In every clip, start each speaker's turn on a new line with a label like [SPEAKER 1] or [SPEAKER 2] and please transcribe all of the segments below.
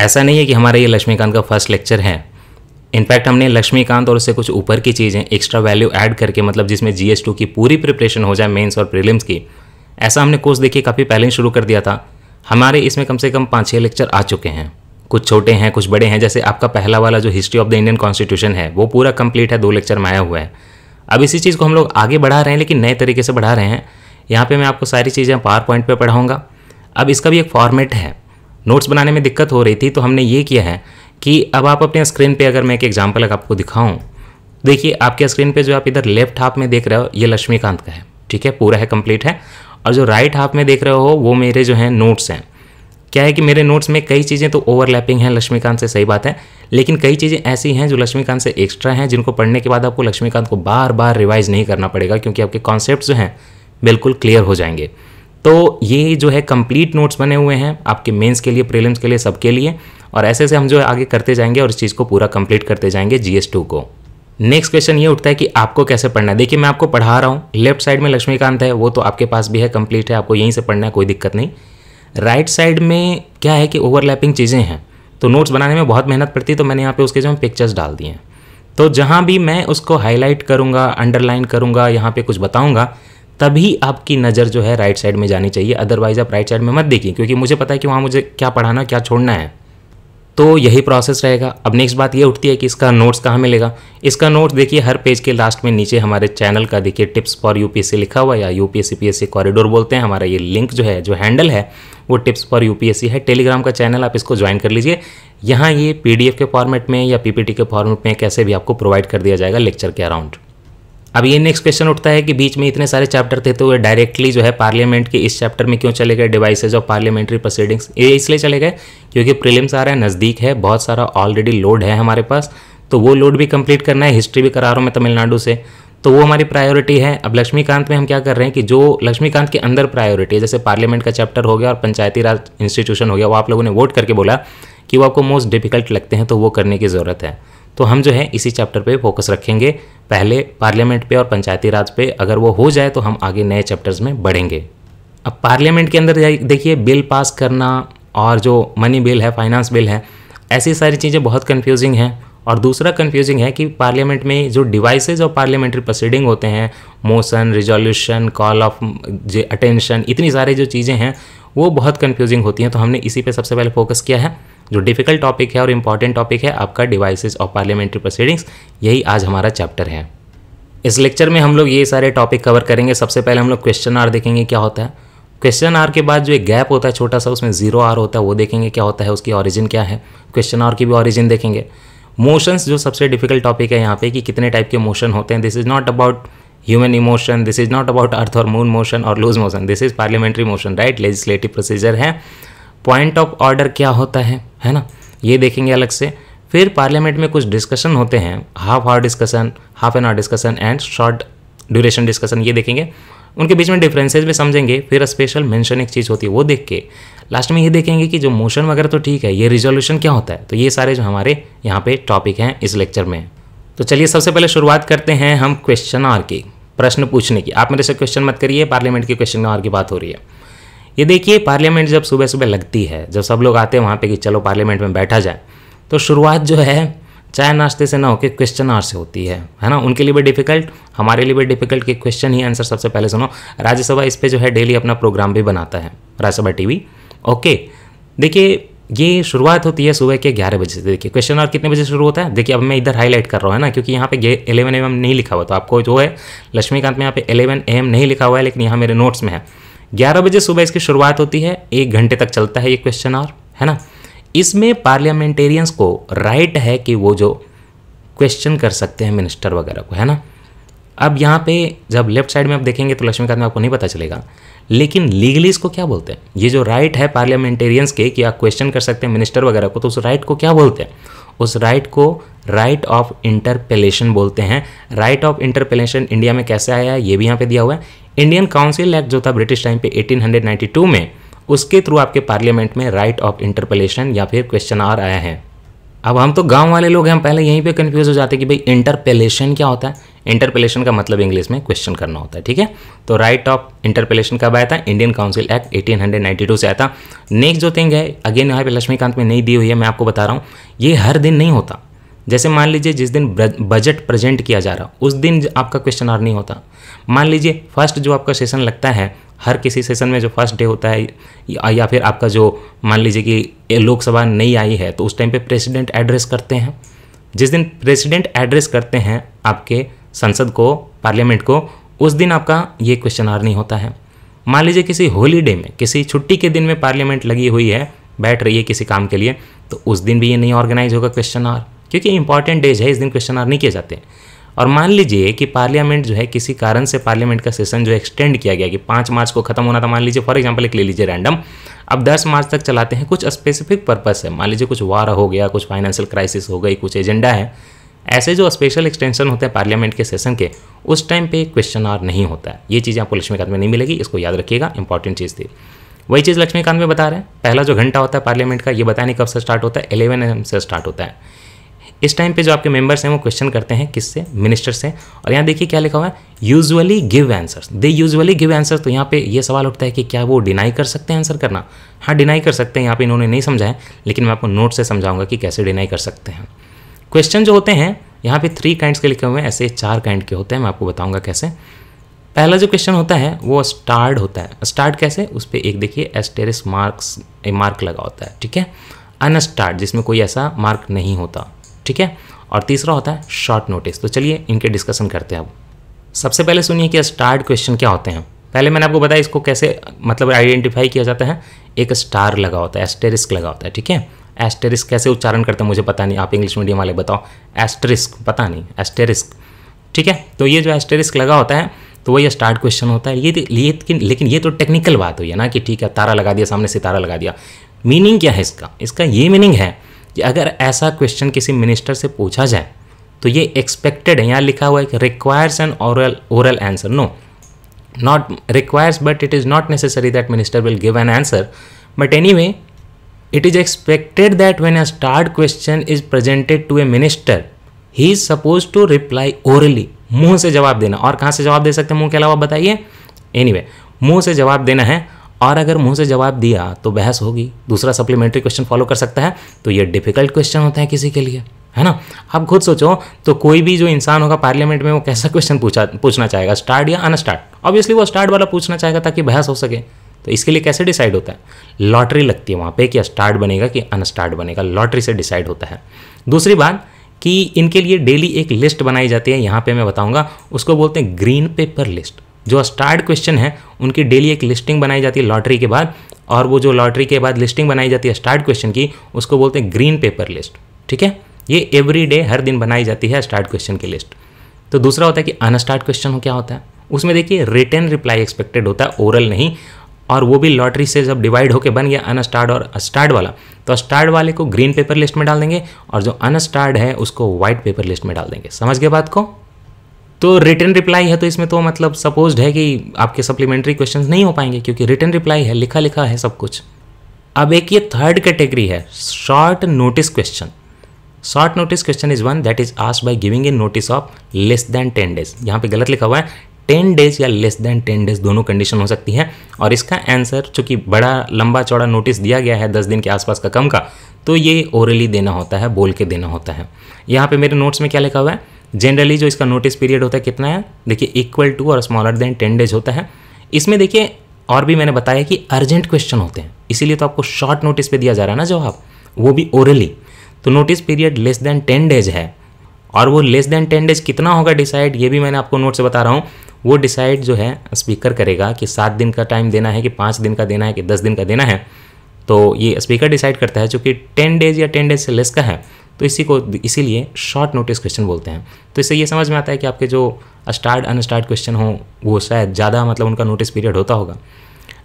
[SPEAKER 1] ऐसा नहीं है कि हमारा ये लक्ष्मीकांत का फर्स्ट लेक्चर है इनफैक्ट हमने लक्ष्मीकांत और उससे कुछ ऊपर की चीज़ें एक्स्ट्रा वैल्यू ऐड करके मतलब जिसमें जी एस टू की पूरी प्रिपरेशन हो जाए मेन्स और प्रीलिम्स की ऐसा हमने कोर्स देखिए काफ़ी पहले ही शुरू कर दिया था हमारे इसमें कम से कम पाँच छः लेक्चर आ चुके हैं कुछ छोटे हैं कुछ बड़े हैं जैसे आपका पहला वाला जो history of the Indian constitution है वो पूरा कंप्लीट है दो लेक्चर में आया हुआ है अब इसी चीज़ को हम लोग आगे बढ़ा रहे हैं लेकिन नए तरीके से बढ़ा रहे हैं यहाँ पे मैं आपको सारी चीज़ें पावर पॉइंट पर पढ़ाऊँगा अब इसका भी एक फॉर्मेट है नोट्स बनाने में दिक्कत हो रही थी तो हमने ये किया है कि अब आप अपने स्क्रीन पे अगर मैं एक एग्जांपल आपको दिखाऊं देखिए आपके स्क्रीन पे जो आप इधर लेफ्ट हाफ में देख रहे हो ये लक्ष्मीकांत का है ठीक है पूरा है कंप्लीट है और जो राइट हाफ में देख रहे हो वो मेरे जो हैं नोट्स हैं क्या है कि मेरे नोट्स में कई चीज़ें तो ओवरलैपिंग हैं लक्ष्मीकांत से सही बात है लेकिन कई चीज़ें ऐसी हैं जो लक्ष्मीकांत से एक्स्ट्रा हैं जिनको पढ़ने के बाद आपको लक्ष्मीकांत को बार बार रिवाइज़ नहीं करना पड़ेगा क्योंकि आपके कॉन्सेप्ट जो हैं बिल्कुल क्लियर हो जाएंगे तो ये जो है कंप्लीट नोट्स बने हुए हैं आपके मेंस के लिए प्रीलिम्स के लिए सबके लिए और ऐसे ऐसे हम जो है आगे करते जाएंगे और इस चीज़ को पूरा कंप्लीट करते जाएंगे जी को नेक्स्ट क्वेश्चन ये उठता है कि आपको कैसे पढ़ना है देखिए मैं आपको पढ़ा रहा हूँ लेफ्ट साइड में लक्ष्मीकांत है वो तो आपके पास भी है कंप्लीट है आपको यहीं से पढ़ना है कोई दिक्कत नहीं राइट right साइड में क्या है कि ओवरलैपिंग चीज़ें हैं तो नोट्स बनाने में बहुत मेहनत पड़ती है तो मैंने यहाँ पे उसके जो है पिक्चर्स डाल दिए हैं तो जहाँ भी मैं उसको हाईलाइट करूँगा अंडरलाइन करूँगा यहाँ पे कुछ बताऊँगा तभी आपकी नज़र जो है राइट साइड में जानी चाहिए अदरवाइज़ आप राइट साइड में मत देखिए क्योंकि मुझे पता है कि वहाँ मुझे क्या पढ़ाना क्या छोड़ना है तो यही प्रोसेस रहेगा अब नेक्स्ट बात ये उठती है कि इसका नोट्स कहाँ मिलेगा इसका नोट्स देखिए हर पेज के लास्ट में नीचे हमारे चैनल का देखिए टिप्स फॉर यूपीएससी लिखा हुआ या यूपीएससी पीएससी कॉरिडोर बोलते हैं हमारा ये लिंक जो है जो हैंडल है वो टिप्स फॉर यूपीएससी है टेलीग्राम का चैनल आप इसको ज्वाइन कर लीजिए यहाँ ये पी के फॉर्मेट में या पी के फॉर्मेट में कैसे भी आपको प्रोवाइड कर दिया जाएगा लेक्चर के अराउंड अब ये नेक्स्ट क्वेश्चन उठता है कि बीच में इतने सारे चैप्टर थे तो वे डायरेक्टली जो है पार्लियामेंट के इस चैप्टर में क्यों चले गए डिवाइसेज ऑफ पार्लियामेंट्री प्रोसीडिंग्स ये इसलिए चले गए क्योंकि प्रीलिम्स आ रहा है नज़दीक है बहुत सारा ऑलरेडी लोड है हमारे पास तो वो लोड भी कंप्लीट करना है हिस्ट्री भी करा रहा हूँ मैं तमिलनाडु से तो वो हमारी प्रायोरिटी है अब लक्ष्मीकांत में हम क्या कर रहे हैं कि जो लक्ष्मीकांत के अंदर प्रायोरिटी है जैसे पार्लियामेंट का चैप्टर हो गया और पंचायती राज इंस्टीट्यूशन हो गया वो आप लोगों ने वोट करके बोला कि वो आपको मोस्ट डिफिकल्ट लगते हैं तो वो करने की ज़रूरत है तो हम जो है इसी चैप्टर पे फोकस रखेंगे पहले पार्लियामेंट पे और पंचायती राज पे अगर वो हो जाए तो हम आगे नए चैप्टर्स में बढ़ेंगे अब पार्लियामेंट के अंदर देखिए बिल पास करना और जो मनी बिल है फाइनेंस बिल है ऐसी सारी चीज़ें बहुत कन्फ्यूजिंग हैं और दूसरा कन्फ्यूजिंग है कि पार्लियामेंट में जो डिवाइसेज और पार्लियामेंट्री प्रोसीडिंग होते हैं motion resolution call of attention इतनी सारी जो चीज़ें हैं वो बहुत कन्फ्यूजिंग होती हैं तो हमने इसी पे सबसे पहले फोकस किया है जो डिफिकल्ट टॉपिक है और इम्पॉर्टेंट टॉपिक है आपका डिवाइसेस ऑफ पार्लियामेंट्री प्रोसीडिंग्स यही आज हमारा चैप्टर है इस लेक्चर में हम लोग ये सारे टॉपिक कवर करेंगे सबसे पहले हम लोग क्वेश्चन आर देखेंगे क्या होता है क्वेश्चन आर के बाद जो एक गैप होता है छोटा सा उसमें जीरो आर होता है वो देखेंगे क्या होता है उसकी ऑरिजिन क्या है क्वेश्चन आर की भी ऑरिजिन देखेंगे मोशंस जो सबसे डिफिकल्ट टॉपिक है यहाँ पे कि कितने टाइप के मोशन होते हैं this is not about human emotion this is not about earth और मून मोशन और loose motion this is parliamentary motion right legislative procedure है पॉइंट ऑफ ऑर्डर क्या होता है है ना ये देखेंगे अलग से फिर पार्लियामेंट में कुछ डिस्कशन होते हैं half hour discussion half an hour discussion and short duration discussion ये देखेंगे उनके बीच में डिफरेंसेज भी समझेंगे फिर स्पेशल मेंशन एक चीज़ होती है वो देख के लास्ट में ये देखेंगे कि जो मोशन वगैरह तो ठीक है ये रिजोल्यूशन क्या होता है तो ये सारे जो हमारे यहाँ पे टॉपिक हैं इस लेक्चर में तो चलिए सबसे पहले शुरुआत करते हैं हम क्वेश्चन आर की प्रश्न पूछने की आप मेरे से क्वेश्चन मत करिए पार्लियामेंट के क्वेश्चन आर की बात हो रही है ये देखिए पार्लियामेंट जब सुबह सुबह लगती है जब सब लोग आते हैं वहाँ पे कि चलो पार्लियामेंट में बैठा जाए तो शुरुआत जो है चाय नाश्ते से ना होकर क्वेश्चन आर से होती है है ना उनके लिए भी डिफिकल्ट हमारे लिए भी डिफिकल्ट कि क्वेश्चन ही आंसर सबसे पहले सुनो राज्यसभा इस पर जो है डेली अपना प्रोग्राम भी बनाता है राज्यसभा टी ओके देखिए ये शुरुआत होती है सुबह के ग्यारह बजे से देखिए क्वेश्चन आर कितने बजे शुरू होता है देखिए अब मैं इधर हाईलाइट कर रहा हूँ है ना क्योंकि यहाँ पे एलेवन एम नहीं लिखा हुआ तो आपको जो है लक्ष्मीकांत में यहाँ पे एलेवन एम नहीं लिखा हुआ है लेकिन यहाँ मेरे नोट्स में है ग्यारह बजे सुबह इसकी शुरुआत होती है एक घंटे तक चलता है ये क्वेश्चन और है ना इसमें पार्लियामेंटेरियंस को राइट है कि वो जो क्वेश्चन कर सकते हैं मिनिस्टर वगैरह को है ना अब यहाँ पे जब लेफ्ट साइड में आप देखेंगे तो लक्ष्मीकांत में आपको नहीं पता चलेगा लेकिन लीगली इसको क्या बोलते हैं ये जो राइट है पार्लियामेंटेरियंस के कि आप क्वेश्चन कर सकते हैं मिनिस्टर वगैरह को तो उस राइट को क्या बोलते हैं उस राइट को राइट ऑफ इंटरपेलेशन बोलते हैं राइट ऑफ इंटरपेलेशन इंडिया में कैसे आया है ये भी यहाँ पे दिया हुआ है इंडियन काउंसिल एक्ट जो था ब्रिटिश टाइम पे 1892 में उसके थ्रू आपके पार्लियामेंट में राइट ऑफ इंटरपलेशन या फिर क्वेश्चन आर आया है अब हम तो गांव वाले लोग हैं हम पहले यहीं पे कंफ्यूज हो जाते हैं कि भाई इंटरपेलेशन क्या होता है इंटरपेलेशन का मतलब इंग्लिश में क्वेश्चन करना होता है ठीक है तो राइट ऑफ इंटरपेलेशन कब आया था इंडियन काउंसिल एक्ट 1892 से आया था नेक्स्ट जो थिंग है अगेन यहाँ पे लक्ष्मीकांत में नहीं दी हुई है मैं आपको बता रहा हूँ ये हर दिन नहीं होता जैसे मान लीजिए जिस दिन बजट प्रेजेंट किया जा रहा उस दिन आपका क्वेश्चन आर नहीं होता मान लीजिए फर्स्ट जो आपका सेशन लगता है हर किसी सेशन में जो फर्स्ट डे होता है या, फिर आपका जो मान लीजिए कि लोकसभा नहीं आई है तो उस टाइम पे प्रेसिडेंट एड्रेस करते हैं जिस दिन प्रेसिडेंट एड्रेस करते हैं आपके संसद को पार्लियामेंट को उस दिन आपका ये क्वेश्चन आर नहीं होता है मान लीजिए किसी होलीडे में किसी छुट्टी के दिन में पार्लियामेंट लगी हुई है बैठ रही है किसी काम के लिए तो उस दिन भी ये नहीं ऑर्गेनाइज होगा क्वेश्चन आर क्योंकि इंपॉर्टेंट डेज है इस दिन क्वेश्चन आर नहीं किए जाते और मान लीजिए कि पार्लियामेंट जो है किसी कारण से पार्लियामेंट का सेशन जो एक्सटेंड किया गया कि पाँच मार्च को खत्म होना था मान लीजिए फॉर एग्जाम्पल एक ले लीजिए रैंडम अब दस मार्च तक चलाते हैं कुछ स्पेसिफिक पर्पस है मान लीजिए कुछ वार हो गया कुछ फाइनेंशियल क्राइसिस हो गई कुछ एजेंडा है ऐसे जो स्पेशल एक्सटेंशन होते हैं पार्लियामेंट के सेशन के उस टाइम पे क्वेश्चन आर नहीं होता है ये चीज़ें आपको लक्ष्मीकांत में नहीं मिलेगी इसको याद रखिएगा इंपॉर्टेंट चीज़ थी वही चीज़ लक्ष्मीकांत में बता रहे हैं पहला जो घंटा होता है पार्लियामेंट का ये बताने कब से स्टार्ट होता है एलेवन एम से स्टार्ट होता है इस टाइम पे जो आपके मेंबर्स हैं वो क्वेश्चन करते हैं किससे मिनिस्टर से और यहाँ देखिए क्या लिखा हुआ है usually give answers they usually give answers तो यहाँ पे ये सवाल उठता है कि क्या वो डिनाई कर सकते हैं आंसर करना हाँ डिनाई कर सकते हैं यहाँ पे इन्होंने नहीं समझाया लेकिन मैं आपको नोट से समझाऊंगा कि कैसे डिनाई कर सकते हैं क्वेश्चन जो होते हैं यहाँ पे थ्री काइंड्स के लिखे हुए हैं ऐसे चार काइंड के होते हैं मैं आपको बताऊंगा कैसे पहला जो क्वेश्चन होता है वो स्टार्ड होता है स्टार्ड कैसे उस पर एक देखिए एस्टेरिस मार्क्स ए मार्क लगा होता है ठीक है अनस्टार्ड जिसमें कोई ऐसा मार्क नहीं होता ठीक है और तीसरा होता है शॉर्ट नोटिस तो चलिए इनके डिस्कशन करते हैं अब सबसे पहले सुनिए कि स्टार्ट क्वेश्चन क्या होते हैं पहले मैंने आपको बताया इसको कैसे मतलब आइडेंटिफाई किया जाता है एक स्टार लगा होता है एस्टेरिस्क लगा होता है ठीक है एस्टेरिस्क कैसे उच्चारण करते हैं मुझे पता नहीं आप इंग्लिश मीडियम वाले बताओ एस्टेरिस्क पता नहीं एस्टेरिस्क ठीक है तो ये जो एस्टेरिस्क लगा होता है तो वही स्टार्ट क्वेश्चन होता है ये लेकिन लेकिन ये तो टेक्निकल बात हुई है ना कि ठीक है तारा लगा दिया सामने से तारा लगा दिया मीनिंग क्या है इसका इसका ये मीनिंग है कि अगर ऐसा क्वेश्चन किसी मिनिस्टर से पूछा जाए तो ये एक्सपेक्टेड है यहाँ लिखा हुआ है कि requires an oral oral answer no not requires but it is not necessary that minister will give an answer but anyway it is expected that when a starred question is presented to a minister he is suppose to reply orally मुंह से जवाब देना और कहाँ से जवाब दे सकते हैं मुंह के अलावा बताइए एनी anyway, मुंह से जवाब देना है और अगर मुंह से जवाब दिया तो बहस होगी दूसरा सप्लीमेंट्री क्वेश्चन फॉलो कर सकता है तो ये डिफिकल्ट क्वेश्चन होता है किसी के लिए है ना आप खुद सोचो तो कोई भी जो इंसान होगा पार्लियामेंट में वो कैसा क्वेश्चन पूछा पूछना चाहेगा स्टार्ट या अनस्टार्ट ऑब्वियसली वो स्टार्ट वाला पूछना चाहेगा ताकि बहस हो सके तो इसके लिए कैसे डिसाइड होता है लॉटरी लगती है वहाँ पे कि स्टार्ट बनेगा कि अनस्टार्ट बनेगा लॉटरी से डिसाइड होता है दूसरी बात कि इनके लिए डेली एक लिस्ट बनाई जाती है यहाँ पे मैं बताऊँगा उसको बोलते हैं ग्रीन पेपर लिस्ट जो स्टार्ट क्वेश्चन है उनकी डेली एक लिस्टिंग बनाई जाती है लॉटरी के बाद और वो जो लॉटरी के बाद लिस्टिंग बनाई जाती है स्टार्ट क्वेश्चन की उसको बोलते हैं ग्रीन पेपर लिस्ट ठीक है ये एवरी डे हर दिन बनाई जाती है स्टार्ट क्वेश्चन की लिस्ट तो दूसरा होता है कि अनस्टार्ट क्वेश्चन क्या होता है उसमें देखिए रिटर्न रिप्लाई एक्सपेक्टेड होता है ओरल नहीं और वो भी लॉटरी से जब डिवाइड होकर बन गया अनस्टार्ड और स्टार्ड वाला तो स्टार्ड वाले को ग्रीन पेपर लिस्ट में डाल देंगे और जो अनस्टार्ड है उसको व्हाइट पेपर लिस्ट में डाल देंगे समझ गए बात को तो रिटर्न रिप्लाई है तो इसमें तो मतलब सपोज है कि आपके सप्लीमेंट्री क्वेश्चन नहीं हो पाएंगे क्योंकि रिटर्न रिप्लाई है लिखा लिखा है सब कुछ अब एक ये थर्ड कैटेगरी है short notice question short notice question is one that is asked by giving a notice of less than ten days यहाँ पे गलत लिखा हुआ है टेन डेज या लेस देन टेन डेज दोनों कंडीशन हो सकती है और इसका आंसर चूंकि बड़ा लंबा चौड़ा नोटिस दिया गया है दस दिन के आसपास का कम का तो ये ओरली देना होता है बोल के देना होता है यहाँ पे मेरे नोट्स में क्या लिखा हुआ है जनरली जो इसका नोटिस पीरियड होता है कितना है देखिए इक्वल टू और स्मॉलर देन टेन डेज होता है इसमें देखिए और भी मैंने बताया कि अर्जेंट क्वेश्चन होते हैं इसीलिए तो आपको शॉर्ट नोटिस पे दिया जा रहा है ना जवाब वो भी ओरली तो notice period less than ten days है और वो लेस देन टेन डेज कितना होगा डिसाइड ये भी मैंने आपको नोट से बता रहा हूँ वो डिसाइड जो है स्पीकर करेगा कि सात दिन का टाइम देना है कि पाँच दिन का देना है कि दस दिन का देना है तो ये स्पीकर डिसाइड करता है चूँकि टेन डेज या टेन डेज से लेस का है तो इसी को इसीलिए शॉर्ट नोटिस क्वेश्चन बोलते हैं तो इससे ये समझ में आता है कि आपके जो स्टार्ट अनस्टार्ट क्वेश्चन हो वो शायद ज़्यादा मतलब उनका नोटिस पीरियड होता होगा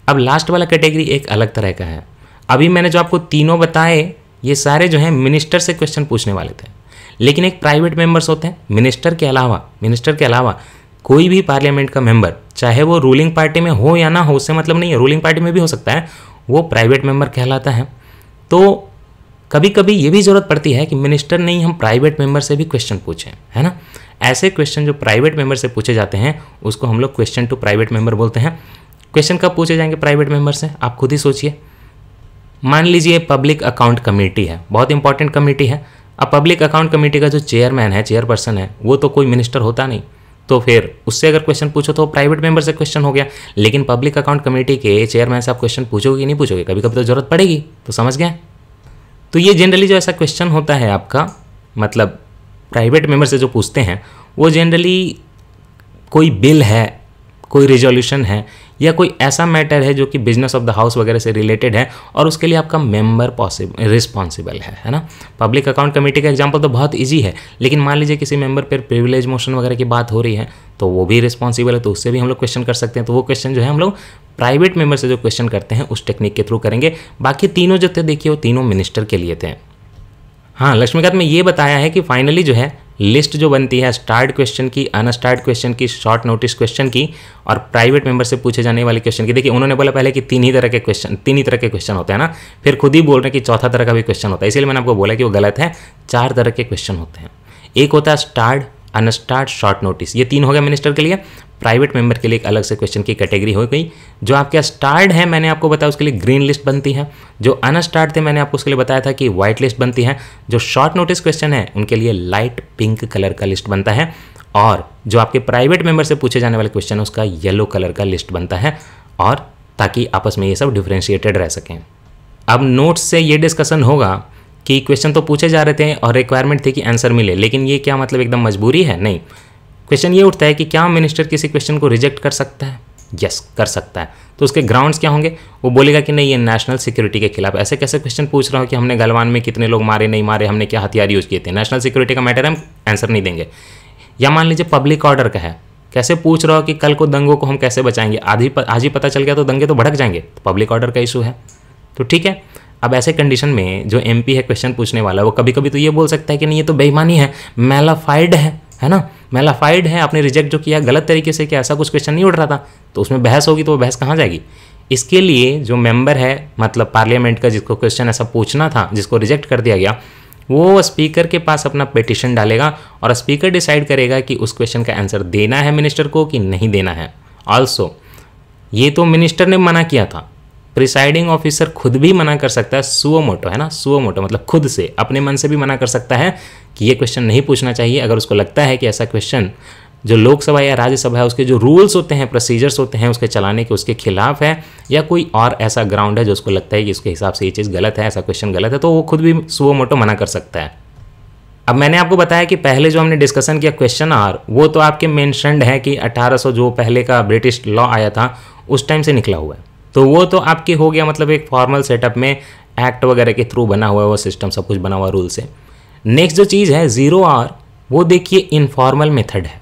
[SPEAKER 1] अब लास्ट वाला कैटेगरी एक अलग तरह का है अभी मैंने जो आपको तीनों बताए ये सारे जो हैं मिनिस्टर से क्वेश्चन पूछने वाले थे लेकिन एक प्राइवेट मेंबर्स होते हैं मिनिस्टर के अलावा मिनिस्टर के अलावा कोई भी पार्लियामेंट का मेंबर चाहे वो रूलिंग पार्टी में हो या ना हो उससे मतलब नहीं है रूलिंग पार्टी में भी हो सकता है वो प्राइवेट मेंबर कहलाता है तो कभी कभी ये भी ज़रूरत पड़ती है कि मिनिस्टर नहीं हम प्राइवेट मेंबर से भी क्वेश्चन पूछें है ना ऐसे क्वेश्चन जो प्राइवेट मेंबर से पूछे जाते हैं उसको हम लोग क्वेश्चन टू प्राइवेट मेंबर बोलते हैं क्वेश्चन कब पूछे जाएंगे प्राइवेट मेंबर से आप खुद ही सोचिए मान लीजिए पब्लिक अकाउंट कमेटी है बहुत इंपॉर्टेंट कमेटी है अब पब्लिक अकाउंट कमेटी का जो चेयरमैन है चेयरपर्सन है वो तो कोई मिनिस्टर होता नहीं तो फिर उससे अगर क्वेश्चन पूछो तो प्राइवेट मेंबर से क्वेश्चन हो गया लेकिन पब्लिक अकाउंट कमेटी के चेयरमैन से आप क्वेश्चन पूछोगे कि नहीं पूछोगे कभी कभी तो जरूरत पड़ेगी तो समझ गए तो ये जनरली जो ऐसा क्वेश्चन होता है आपका मतलब प्राइवेट मेम्बर से जो पूछते हैं वो जनरली कोई बिल है कोई रेजोल्यूशन है या कोई ऐसा मैटर है जो कि बिजनेस ऑफ द हाउस वगैरह से रिलेटेड है और उसके लिए आपका मेंबर पॉसिबल रिस्पॉन्सिबल है है ना पब्लिक अकाउंट कमेटी का एग्जाम्पल तो बहुत ईजी है लेकिन मान लीजिए किसी मेंबर पर प्रिविलेज मोशन वगैरह की बात हो रही है तो वो भी रिस्पॉन्सिबल है तो उससे भी हम लोग क्वेश्चन कर सकते हैं तो वो क्वेश्चन जो है हम लोग प्राइवेट मेंबर से जो क्वेश्चन करते हैं उस टेक्निक के थ्रू करेंगे बाकी तीनों जो थे देखिए वो तीनों मिनिस्टर के लिए थे हाँ लक्ष्मीकांत में ये बताया है कि फाइनली जो है लिस्ट जो बनती है स्टार्ट क्वेश्चन की अनस्टार्ट क्वेश्चन की शॉर्ट नोटिस क्वेश्चन की और प्राइवेट मेंबर से पूछे जाने वाले क्वेश्चन की देखिए उन्होंने बोला पहले कि तीन ही तरह के क्वेश्चन तीन ही तरह के क्वेश्चन होते हैं ना फिर खुद ही बोल रहे हैं कि चौथा तरह का भी क्वेश्चन होता है इसलिए मैंने आपको बोला कि वो गलत है चार तरह के क्वेश्चन होते हैं एक होता है स्टार्ट अनस्टार्ट शॉर्ट नोटिस ये तीन हो गया मिनिस्टर के लिए प्राइवेट मेंबर के लिए एक अलग से क्वेश्चन की कैटेगरी हो गई जो आपके स्टार्ड है मैंने आपको बताया उसके लिए ग्रीन लिस्ट बनती है जो अनस्टार्ड थे मैंने आपको उसके लिए बताया था कि व्हाइट लिस्ट बनती है जो शॉर्ट नोटिस क्वेश्चन है उनके लिए लाइट पिंक कलर का लिस्ट बनता है और जो आपके प्राइवेट मेंबर से पूछे जाने वाले क्वेश्चन है उसका येलो कलर का लिस्ट बनता है और ताकि आपस में ये सब डिफ्रेंशिएटेड रह सकें अब नोट्स से ये डिस्कशन होगा कि क्वेश्चन तो पूछे जा रहे थे और रिक्वायरमेंट थी कि आंसर मिले लेकिन ये क्या मतलब एकदम मजबूरी है नहीं क्वेश्चन ये उठता है कि क्या मिनिस्टर किसी क्वेश्चन को रिजेक्ट कर सकता है यस yes, कर सकता है तो उसके ग्राउंड्स क्या होंगे वो बोलेगा कि नहीं ये नेशनल सिक्योरिटी के खिलाफ ऐसे कैसे क्वेश्चन पूछ रहा हूँ कि हमने गलवान में कितने लोग मारे नहीं मारे हमने क्या हथियार यूज़ किए थे नेशनल सिक्योरिटी का मैटर हम आंसर नहीं देंगे या मान लीजिए पब्लिक ऑर्डर का है कैसे पूछ रहा हो कि कल को दंगों को हम कैसे बचाएंगे आधी प, आज ही पता चल गया तो दंगे तो भड़क जाएंगे तो पब्लिक ऑर्डर का इशू है तो ठीक है अब ऐसे कंडीशन में जो एमपी है क्वेश्चन पूछने वाला वो कभी कभी तो ये बोल सकता है कि नहीं ये तो बेईमानी है मेलाफाइड है है ना मेलाफाइड है आपने रिजेक्ट जो किया गलत तरीके से कि ऐसा कुछ क्वेश्चन नहीं उठ रहा था तो उसमें बहस होगी तो वो बहस कहाँ जाएगी इसके लिए जो मेंबर है मतलब पार्लियामेंट का जिसको क्वेश्चन ऐसा पूछना था जिसको रिजेक्ट कर दिया गया वो स्पीकर के पास अपना पिटिशन डालेगा और स्पीकर डिसाइड करेगा कि उस क्वेश्चन का आंसर देना है मिनिस्टर को कि नहीं देना है ऑल्सो ये तो मिनिस्टर ने मना किया था प्रिसाइडिंग ऑफिसर खुद भी मना कर सकता है सुओ मोटो है ना सुओ मोटो मतलब खुद से अपने मन से भी मना कर सकता है कि ये क्वेश्चन नहीं पूछना चाहिए अगर उसको लगता है कि ऐसा क्वेश्चन जो लोकसभा या राज्यसभा है उसके जो रूल्स होते हैं प्रोसीजर्स होते हैं उसके चलाने के उसके खिलाफ है या कोई और ऐसा ग्राउंड है जो उसको लगता है कि उसके हिसाब से ये चीज़ गलत है ऐसा क्वेश्चन गलत है तो वो खुद भी सुओ मोटो मना कर सकता है अब मैंने आपको बताया कि पहले जो हमने डिस्कशन किया क्वेश्चन आर वो तो आपके मेंशनड है कि 1800 जो पहले का ब्रिटिश लॉ आया था उस टाइम से निकला हुआ है तो वो तो आपके हो गया मतलब एक फॉर्मल सेटअप में एक्ट वगैरह के थ्रू बना हुआ है वो सिस्टम सब कुछ बना हुआ रूल से नेक्स्ट जो चीज़ है ज़ीरो आर वो देखिए इनफॉर्मल मेथड है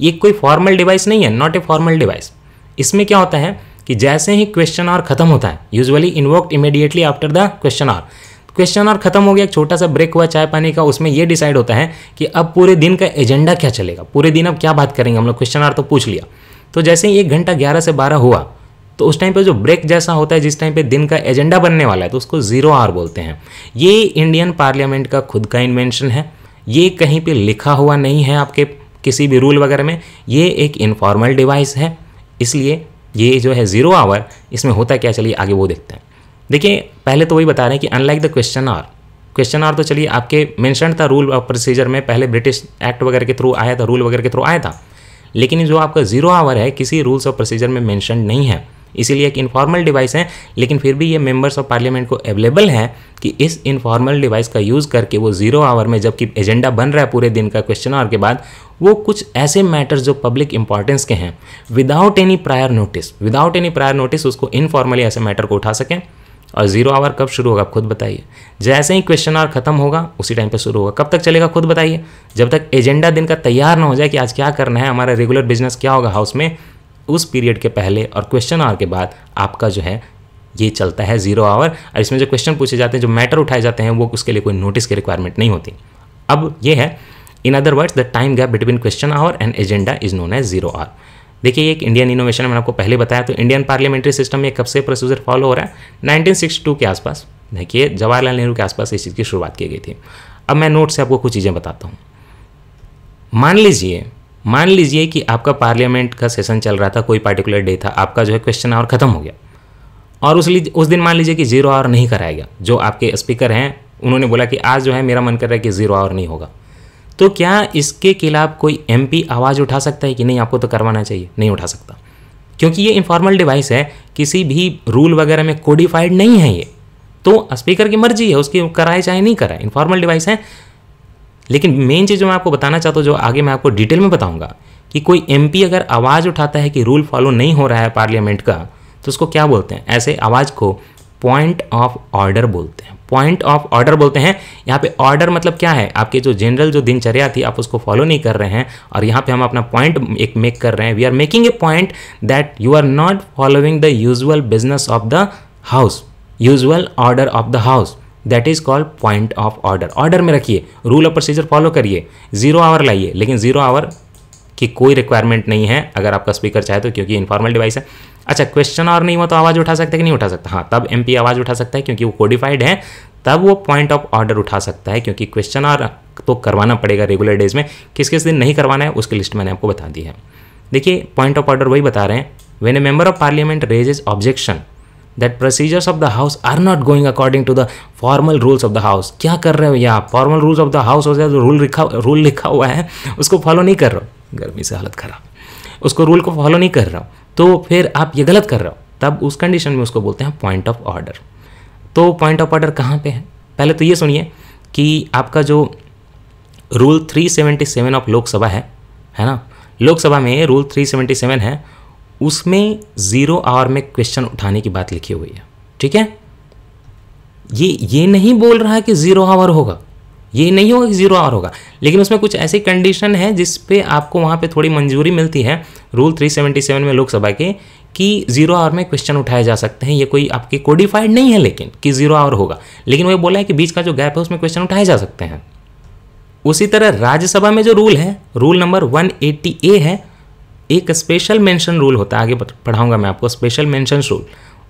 [SPEAKER 1] ये कोई फॉर्मल डिवाइस नहीं है नॉट ए फॉर्मल डिवाइस इसमें क्या होता है कि जैसे ही क्वेश्चन आर खत्म होता है usually invoked immediately after the question hour question hour खत्म हो गया एक छोटा सा ब्रेक हुआ चाय पानी का उसमें ये डिसाइड होता है कि अब पूरे दिन का एजेंडा क्या चलेगा पूरे दिन अब क्या बात करेंगे हम लोग क्वेश्चन आर तो पूछ लिया तो जैसे ही एक घंटा ग्यारह से बारह हुआ तो उस टाइम पर जो ब्रेक जैसा होता है जिस टाइम पर दिन का एजेंडा बनने वाला है तो उसको ज़ीरो आर बोलते हैं ये इंडियन पार्लियामेंट का खुद का इन्वेंशन है ये कहीं पे लिखा हुआ नहीं है आपके किसी भी रूल वगैरह में ये एक इनफॉर्मल डिवाइस है इसलिए ये जो है ज़ीरो आवर इसमें होता क्या चलिए आगे वो देखते हैं देखिए पहले तो वही बता रहे हैं कि unlike the question hour question hour तो चलिए आपके मैंशन था रूल और प्रोसीजर में पहले ब्रिटिश एक्ट वगैरह के थ्रू आया था रूल वगैरह के थ्रू आया था लेकिन जो आपका ज़ीरो आवर है किसी रूल्स और प्रोसीजर में मैंशन नहीं है इसीलिए एक इनफॉर्मल डिवाइस है लेकिन फिर भी ये मेंबर्स ऑफ पार्लियामेंट को अवेलेबल है कि इस इनफॉर्मल डिवाइस का यूज़ करके वो जीरो आवर में जबकि एजेंडा बन रहा है पूरे दिन का क्वेश्चन आवर के बाद वो कुछ ऐसे मैटर्स जो पब्लिक इंपॉर्टेंस के हैं without any prior notice without any prior notice उसको इनफॉर्मली ऐसे मैटर को उठा सकें और जीरो आवर कब शुरू होगा खुद बताइए जैसे ही क्वेश्चन आवर खत्म होगा उसी टाइम पे शुरू होगा कब तक चलेगा खुद बताइए जब तक एजेंडा दिन का तैयार ना हो जाए कि आज क्या करना है हमारा रेगुलर बिजनेस क्या होगा हाउस में उस पीरियड के पहले और क्वेश्चन आवर के बाद आपका जो है ये चलता है जीरो आवर और इसमें जो क्वेश्चन पूछे जाते हैं जो मैटर उठाए जाते हैं वो उसके लिए कोई नोटिस की रिक्वायरमेंट नहीं होती अब ये है in other words the time gap between question hour and agenda is known as zero hour देखिए एक इंडियन इनोवेशन मैंने आपको पहले बताया तो इंडियन पार्लियामेंट्री सिस्टम में कब से प्रोसीजर फॉलो हो रहा है नाइनटीन के आसपास देखिए जवाहरलाल नेहरू के आसपास इस चीज़ की शुरुआत की गई थी अब मैं नोट से आपको कुछ चीज़ें बताता हूँ मान लीजिए मान लीजिए कि आपका पार्लियामेंट का सेशन चल रहा था कोई पर्टिकुलर डे था आपका जो है क्वेश्चन आवर ख़त्म हो गया और उस उस दिन मान लीजिए कि जीरो आवर नहीं कराया गया जो आपके स्पीकर हैं उन्होंने बोला कि आज जो है मेरा मन कर रहा है कि ज़ीरो आवर नहीं होगा तो क्या इसके खिलाफ कोई एम आवाज़ उठा सकता है कि नहीं आपको तो करवाना चाहिए नहीं उठा सकता क्योंकि ये इन्फॉर्मल डिवाइस है किसी भी रूल वगैरह में कोडिफाइड नहीं है ये तो स्पीकर की मर्जी है उसकी कराए चाहे नहीं कराए इन्फॉर्मल डिवाइस है लेकिन मेन चीज़ जो मैं आपको बताना चाहता हूँ जो आगे मैं आपको डिटेल में बताऊँगा कि कोई एमपी अगर आवाज़ उठाता है कि रूल फॉलो नहीं हो रहा है पार्लियामेंट का तो उसको क्या बोलते हैं ऐसे आवाज़ को पॉइंट ऑफ ऑर्डर बोलते हैं पॉइंट ऑफ ऑर्डर बोलते हैं यहाँ पे ऑर्डर मतलब क्या है आपके जो जनरल जो दिनचर्या थी आप उसको फॉलो नहीं कर रहे हैं और यहाँ पे हम अपना पॉइंट एक मेक कर रहे हैं we are making a point that you are not following the usual business of the house usual order of the house that is called point of order order में रखिए रूल ऑफ प्रोसीजर फॉलो करिए zero hour लाइए लेकिन zero hour की कोई requirement नहीं है अगर आपका स्पीकर चाहे तो क्योंकि इन्फॉर्मल डिवाइस है अच्छा क्वेश्चन और नहीं हुआ तो आवाज़ उठा सकता है कि नहीं उठा सकता हाँ तब एम आवाज़ उठा सकता है क्योंकि वो कोडिफाइड है तब वो पॉइंट ऑफ ऑर्डर उठा सकता है क्योंकि क्वेश्चन और तो करवाना पड़ेगा रेगुलर डेज में किस किस दिन नहीं करवाना है उसकी लिस्ट मैंने आपको बता दी है देखिए पॉइंट ऑफ ऑर्डर वही बता रहे हैं when a member of parliament raises objection that procedures of the house are not going according to the formal rules of the house क्या कर रहे हो यहाँ आप formal rules of the house हो जाए जो रूल लिखा रूल लिखा हुआ है उसको फॉलो नहीं कर रहे हो गर्मी से हालत ख़राब उसको रूल को फॉलो नहीं कर रहा हूँ तो फिर आप ये गलत कर रहे हो तब उस कंडीशन में उसको बोलते हैं पॉइंट ऑफ ऑर्डर तो पॉइंट ऑफ ऑर्डर कहाँ पे है पहले तो ये सुनिए कि आपका जो रूल 377 ऑफ लोकसभा है है ना लोकसभा में रूल 377 है उसमें ज़ीरो आवर में क्वेश्चन उठाने की बात लिखी हुई है ठीक है ये ये नहीं बोल रहा है कि ज़ीरो आवर होगा ये नहीं होगा कि ज़ीरो आवर होगा लेकिन उसमें कुछ ऐसी कंडीशन है जिस पे आपको वहाँ पे थोड़ी मंजूरी मिलती है रूल 377 में लोकसभा के कि ज़ीरो आवर में क्वेश्चन उठाए जा सकते हैं ये कोई आपके कोडिफाइड नहीं है लेकिन कि ज़ीरो आवर होगा लेकिन वही बोला है कि बीच का जो गैप है उसमें क्वेश्चन उठाए जा सकते हैं उसी तरह राज्यसभा में जो रूल है रूल नंबर वन ए है एक स्पेशल मेंशन रूल होता है आगे पढ़ाऊंगा मैं आपको स्पेशल मेंशन रूल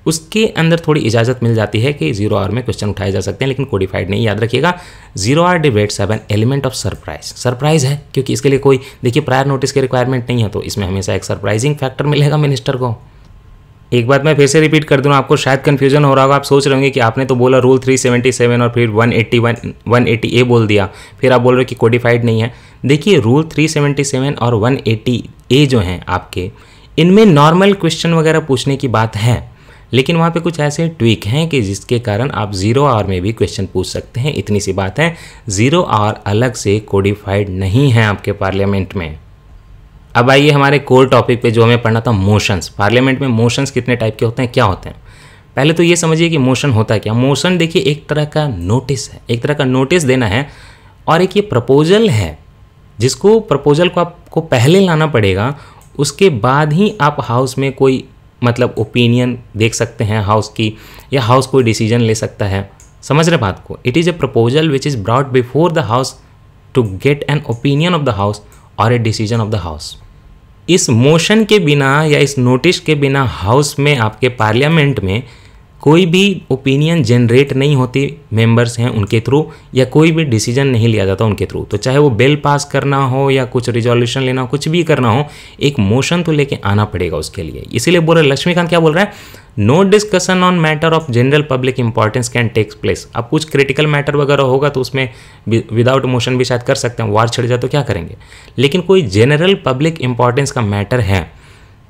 [SPEAKER 1] उसके अंदर थोड़ी इजाज़त मिल जाती है कि जीरो आर में क्वेश्चन उठाए जा सकते हैं लेकिन कोडिफाइड नहीं याद रखिएगा zero hour debate seven element of surprise surprise है क्योंकि इसके लिए कोई देखिए प्रायर नोटिस के रिक्वायरमेंट नहीं है तो इसमें हमेशा एक सरप्राइजिंग फैक्टर मिलेगा मिनिस्टर को एक बात मैं फिर से रिपीट कर दूँ आपको शायद कन्फ्यूजन हो रहा होगा आप सोच रहे होंगे कि आपने तो बोला रूल 377 और फिर 181 180 ए बोल दिया फिर आप बोल रहे हो कि कोडिफाइड नहीं है देखिए रूल 377 और 180 ए जो हैं आपके इनमें नॉर्मल क्वेश्चन वगैरह पूछने की बात है लेकिन वहाँ पे कुछ ऐसे ट्विक हैं कि जिसके कारण आप ज़ीरो आवर में भी क्वेश्चन पूछ सकते हैं इतनी सी बात है ज़ीरो आवर अलग से कोडिफाइड नहीं है आपके पार्लियामेंट में अब आइए हमारे कोर टॉपिक पे जो हमें पढ़ना था मोशंस पार्लियामेंट में मोशंस कितने टाइप के होते हैं क्या होते हैं पहले तो ये समझिए कि मोशन होता है क्या मोशन देखिए एक तरह का नोटिस है एक तरह का नोटिस देना है और एक ये प्रपोजल है जिसको प्रपोजल को आपको पहले लाना पड़ेगा उसके बाद ही आप हाउस में कोई मतलब ओपिनियन देख सकते हैं हाउस की या हाउस कोई डिसीजन ले सकता है समझ रहे बात को it is a proposal which is brought before the house to get an opinion of the house और a decision of the house इस मोशन के बिना या इस नोटिस के बिना हाउस में आपके पार्लियामेंट में कोई भी ओपिनियन जनरेट नहीं होती मेंबर्स हैं उनके थ्रू या कोई भी डिसीजन नहीं लिया जाता उनके थ्रू तो चाहे वो बिल पास करना हो या कुछ रिजोल्यूशन लेना हो कुछ भी करना हो एक मोशन तो लेके आना पड़ेगा उसके लिए इसीलिए बोल रहे लक्ष्मीकांत क्या बोल रहा है no discussion on matter of general public importance can takes place अब कुछ क्रिटिकल मैटर वगैरह होगा तो उसमें विदाउट मोशन भी शायद कर सकते हैं वार छिड़ जाए तो क्या करेंगे लेकिन कोई जनरल पब्लिक इंपॉर्टेंस का मैटर है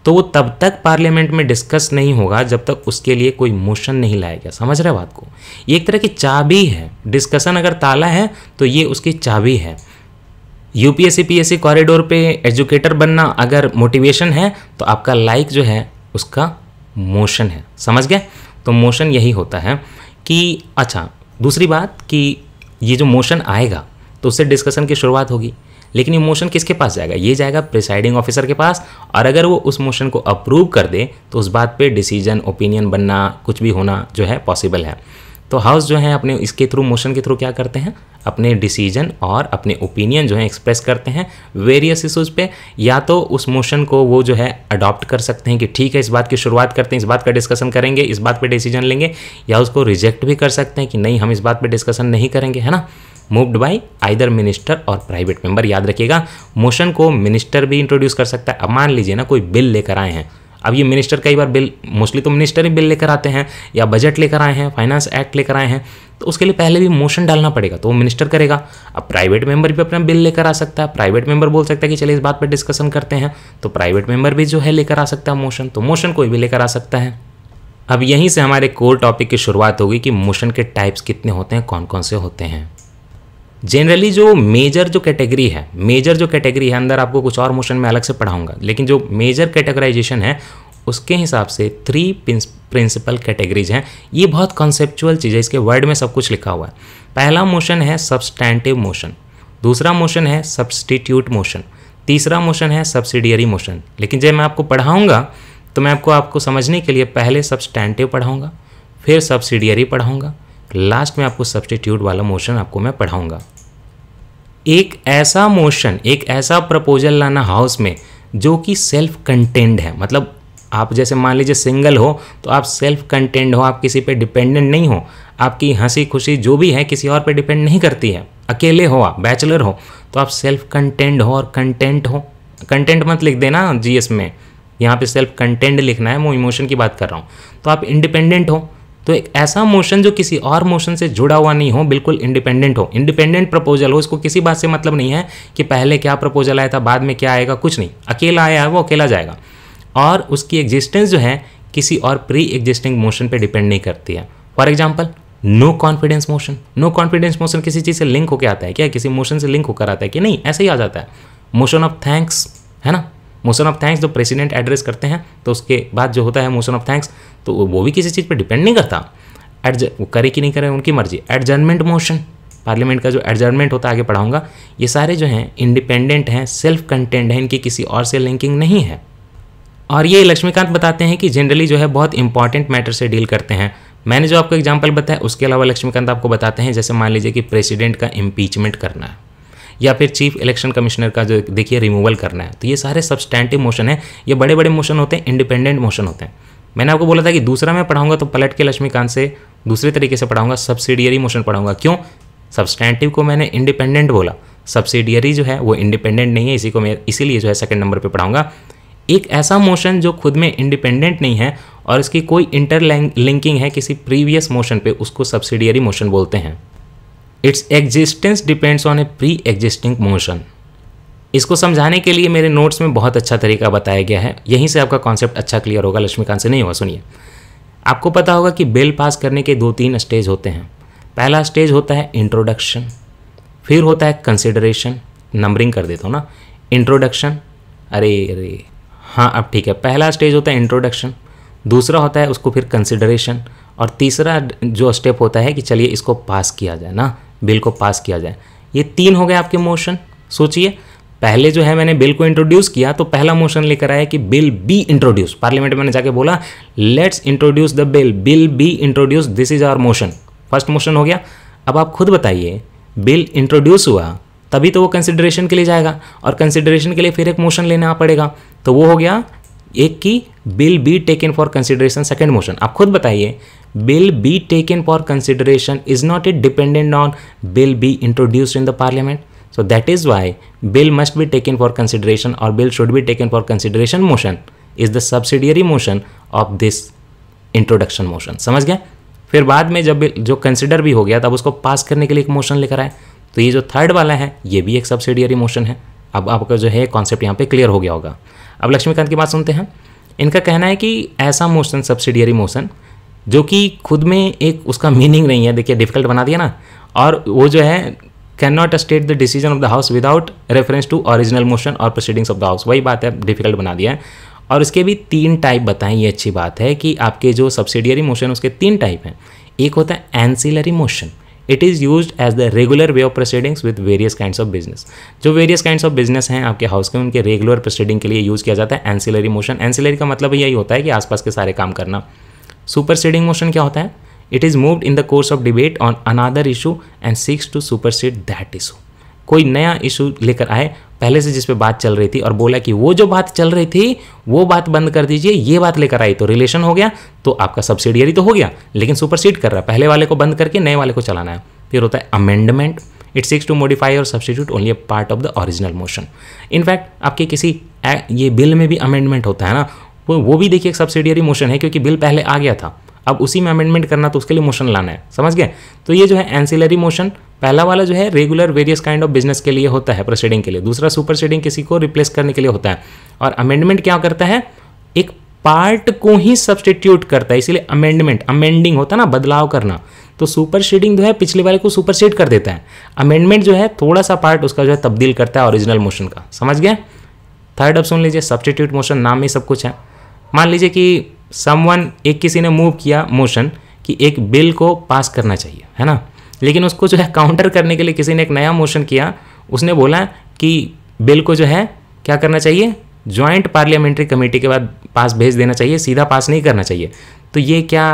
[SPEAKER 1] तो वो तब तक पार्लियामेंट में डिस्कस नहीं होगा जब तक उसके लिए कोई मोशन नहीं लाया गया समझ रहे बात को ये एक तरह की चाबी है डिस्कशन अगर ताला है तो ये उसकी चाबी है यूपीएससी पीएससी कॉरिडोर पे एजुकेटर बनना अगर मोटिवेशन है तो आपका लाइक जो है उसका मोशन है समझ गए तो मोशन यही होता है कि अच्छा दूसरी बात कि ये जो मोशन आएगा तो उससे डिस्कशन की शुरुआत होगी लेकिन ये मोशन किसके पास जाएगा ये जाएगा प्रिसाइडिंग ऑफिसर के पास और अगर वो उस मोशन को अप्रूव कर दे तो उस बात पर डिसीजन ओपिनियन बनना कुछ भी होना जो है पॉसिबल है तो हाउस जो है अपने इसके थ्रू मोशन के थ्रू क्या करते हैं अपने डिसीजन और अपने ओपिनियन जो है एक्सप्रेस करते हैं वेरियस इशूज़ पे या तो उस मोशन को वो जो है अडॉप्ट कर सकते हैं कि ठीक है इस बात की शुरुआत करते हैं इस बात का डिस्कशन करेंगे इस बात पे डिसीजन लेंगे या उसको रिजेक्ट भी कर सकते हैं कि नहीं हम इस बात पे डिस्कशन नहीं करेंगे है ना moved by either minister or private member याद रखिएगा मोशन को मिनिस्टर भी इंट्रोड्यूस कर सकता है अब मान लीजिए ना कोई बिल लेकर आए हैं अब ये मिनिस्टर कई बार बिल मोस्टली तो मिनिस्टर ही बिल लेकर आते हैं या बजट लेकर आए हैं फाइनेंस एक्ट लेकर आए हैं तो उसके लिए पहले भी मोशन डालना पड़ेगा तो वो मिनिस्टर करेगा अब प्राइवेट मेंबर भी अपना बिल लेकर आ सकता है प्राइवेट मेंबर बोल सकता है कि चलिए इस बात पर डिस्कशन करते हैं तो प्राइवेट मेंबर भी जो है लेकर आ सकता है मोशन तो मोशन कोई भी लेकर आ सकता है अब यहीं से हमारे कोर टॉपिक की शुरुआत होगी कि मोशन के टाइप्स कितने होते हैं कौन कौन से होते हैं जनरली जो मेजर जो कैटेगरी है मेजर जो कैटेगरी है अंदर आपको कुछ और मोशन में अलग से पढ़ाऊंगा लेकिन जो मेजर कैटेगराइजेशन है उसके हिसाब से थ्री प्रिंसिपल कैटेगरीज हैं ये बहुत कॉन्सेप्चुअल चीज़ है इसके वर्ड में सब कुछ लिखा हुआ है पहला मोशन है सब्सटैंटिव मोशन दूसरा मोशन है सब्सटीट्यूट मोशन तीसरा मोशन है सब्सिडियरी मोशन लेकिन जब मैं आपको पढ़ाऊँगा तो मैं आपको आपको समझने के लिए पहले सब्सटैंटिव पढ़ाऊँगा फिर सब्सिडियरी पढ़ाऊँगा लास्ट में आपको सब्सटीट्यूट वाला मोशन आपको मैं पढ़ाऊंगा एक ऐसा मोशन एक ऐसा प्रपोजल लाना हाउस में जो कि सेल्फ कंटेंड है मतलब आप जैसे मान लीजिए सिंगल हो तो आप सेल्फ कंटेंड हो आप किसी पे डिपेंडेंट नहीं हो आपकी हंसी खुशी जो भी है किसी और पे डिपेंड नहीं करती है अकेले हो आप बैचलर हो तो आप सेल्फ कंटेंट हो और कंटेंट हो कंटेंट मत लिख देना जीएस में यहाँ पे सेल्फ कंटेंट लिखना है मैं इमोशन की बात कर रहा हूँ तो आप इंडिपेंडेंट हो तो एक ऐसा मोशन जो किसी और मोशन से जुड़ा हुआ नहीं हो बिल्कुल इंडिपेंडेंट हो इंडिपेंडेंट प्रपोजल हो इसको किसी बात से मतलब नहीं है कि पहले क्या प्रपोजल आया था बाद में क्या आएगा कुछ नहीं अकेला आया है वो अकेला जाएगा और उसकी एग्जिस्टेंस जो है किसी और प्री एग्जिस्टिंग मोशन पर डिपेंड नहीं करती है for example no confidence motion no confidence motion किसी चीज़ से लिंक होकर आता है क्या किसी मोशन से लिंक होकर आता है कि नहीं ऐसे ही आ जाता है मोशन ऑफ थैंक्स है ना मोशन ऑफ थैंक्स जो प्रेसिडेंट एड्रेस करते हैं तो उसके बाद जो होता है मोशन ऑफ थैंक्स तो वो भी किसी चीज़ पर डिपेंड नहीं करता एडज वो करे कि नहीं करे उनकी मर्जी एडजर्नमेंट मोशन पार्लियामेंट का जो एडजर्नमेंट होता है आगे पढ़ाऊंगा ये सारे जो हैं इंडिपेंडेंट हैं सेल्फ कंटेंट हैं इनकी किसी और से लिंकिंग नहीं है और ये लक्ष्मीकांत बताते हैं कि जनरली जो है बहुत इंपॉर्टेंट मैटर से डील करते हैं मैंने जो आपको एग्जाम्पल बताया उसके अलावा लक्ष्मीकांत आपको बताते हैं जैसे मान लीजिए कि प्रेसिडेंट का इम्पीचमेंट करना है या फिर चीफ इलेक्शन कमिश्नर का जो देखिए रिमूवल करना है तो ये सारे सब्सटैंटिव मोशन है ये बड़े बड़े मोशन होते हैं इंडिपेंडेंट मोशन होते हैं मैंने आपको बोला था कि दूसरा मैं पढ़ाऊंगा तो पलट के लक्ष्मीकांत से दूसरे तरीके से पढ़ाऊंगा सब्सिडियरी मोशन पढ़ाऊंगा क्यों सब्सटैंटिव को मैंने इंडिपेंडेंट बोला सब्सिडियरी जो है वो इंडिपेंडेंट नहीं है इसी को मैं इसीलिए जो है सेकंड नंबर पे पढ़ाऊंगा एक ऐसा मोशन जो खुद में इंडिपेंडेंट नहीं है और इसकी कोई इंटर लिंकिंग है किसी प्रीवियस मोशन पे उसको सब्सिडियरी मोशन बोलते हैं its existence depends on a pre existing motion इसको समझाने के लिए मेरे नोट्स में बहुत अच्छा तरीका बताया गया है यहीं से आपका कॉन्सेप्ट अच्छा क्लियर होगा लक्ष्मीकांत से नहीं हुआ सुनिए आपको पता होगा कि बिल पास करने के दो तीन स्टेज होते हैं पहला स्टेज होता है इंट्रोडक्शन फिर होता है कंसिडरेशन नंबरिंग कर देता हूँ ना इंट्रोडक्शन अरे अरे हाँ अब ठीक है पहला स्टेज होता है इंट्रोडक्शन दूसरा होता है उसको फिर कंसिडरेशन और तीसरा जो स्टेप होता है कि चलिए इसको पास किया जाए ना बिल को पास किया जाए ये तीन हो गए आपके मोशन सोचिए पहले जो है मैंने बिल को इंट्रोड्यूस किया तो पहला मोशन लेकर आया कि बिल बी इंट्रोड्यूस पार्लियामेंट में मैंने जाके बोला let's introduce the bill bill be introduce this is our motion first motion हो गया अब आप खुद बताइए बिल इंट्रोड्यूस हुआ तभी तो वो कंसिडरेशन के लिए जाएगा और कंसिडरेशन के लिए फिर एक मोशन लेना पड़ेगा तो वो हो गया एक की bill be taken for consideration second motion आप खुद बताइए bill be taken for consideration is not it dependent on bill be introduced in the parliament so that is why bill must be taken for consideration or bill should be taken for consideration motion is the subsidiary motion of this introduction motion समझ गया फिर बाद में जब जो consider भी हो गया तब उसको पास करने के लिए एक मोशन लेकर आए तो ये जो थर्ड वाला है ये भी एक सब्सिडियरी मोशन है अब आपका जो है कॉन्सेप्ट यहाँ पे क्लियर हो गया होगा अब लक्ष्मीकांत की बात सुनते हैं इनका कहना है कि ऐसा मोशन सब्सिडियरी मोशन जो कि खुद में एक उसका मीनिंग नहीं है देखिए डिफिकल्ट बना दिया ना और वो जो है can not state the decision of the house without reference to original motion or proceedings of the house वही बात है डिफिकल्ट बना दिया है और इसके भी तीन टाइप बताएं ये अच्छी बात है कि आपके जो सब्सिडियरी मोशन उसके तीन टाइप हैं एक होता है ancillary motion it is use as the regular way of proceedings with various kinds of business जो वेरियस काइंड्स ऑफ बिजनेस हैं आपके हाउस के उनके रेगुलर प्रोसीडिंग के लिए यूज़ किया जाता है एनसिलरी मोशन एनसिलरी का मतलब यही होता है कि आसपास के सारे काम करना सीडिंग मोशन क्या होता है it is moved in the course of debate on another issue and seeks to cede that issue कोई नया इशू लेकर आए पहले से जिस पे बात चल रही थी और बोला कि वो जो बात चल रही थी वो बात बंद कर दीजिए ये बात लेकर आई तो रिलेशन हो गया तो आपका सब्सिडियरी तो हो गया लेकिन सुपर सीड कर रहा है पहले वाले को बंद करके नए वाले को चलाना है फिर होता है amendment it seeks to modify or substitute only a part of the original motion in fact आपके किसी ए, ये बिल में भी अमेंडमेंट होता है ना वो वो भी देखिए एक सब्सिडियरी मोशन है क्योंकि बिल पहले आ गया था अब उसी में अमेंडमेंट करना तो उसके लिए मोशन लाना है समझ गए तो ये जो है एंसिलरी मोशन पहला वाला जो है regular various kind of business के लिए होता है प्रोसीडिंग के लिए दूसरा सुपर सीडिंग किसी को रिप्लेस करने के लिए होता है और अमेंडमेंट क्या करता है एक पार्ट को ही सब्सटीट्यूट करता है इसीलिए अमेंडमेंट अमेंडिंग होता है ना बदलाव करना तो सुपर शेडिंग जो है पिछले वाले को सुपर शेड कर देता है अमेंडमेंट जो है थोड़ा सा पार्ट उसका जो है तब्दील करता है ओरिजिनल मोशन का समझ गए थर्ड अब सुन लीजिए सब्सटीट्यूट मोशन नाम ही सब कुछ है मान लीजिए कि समवन एक किसी ने मूव किया मोशन कि एक बिल को पास करना चाहिए है ना लेकिन उसको जो है काउंटर करने के लिए किसी ने एक नया मोशन किया उसने बोला कि बिल को जो है क्या करना चाहिए ज्वाइंट पार्लियामेंट्री कमेटी के बाद पास भेज देना चाहिए सीधा पास नहीं करना चाहिए तो ये क्या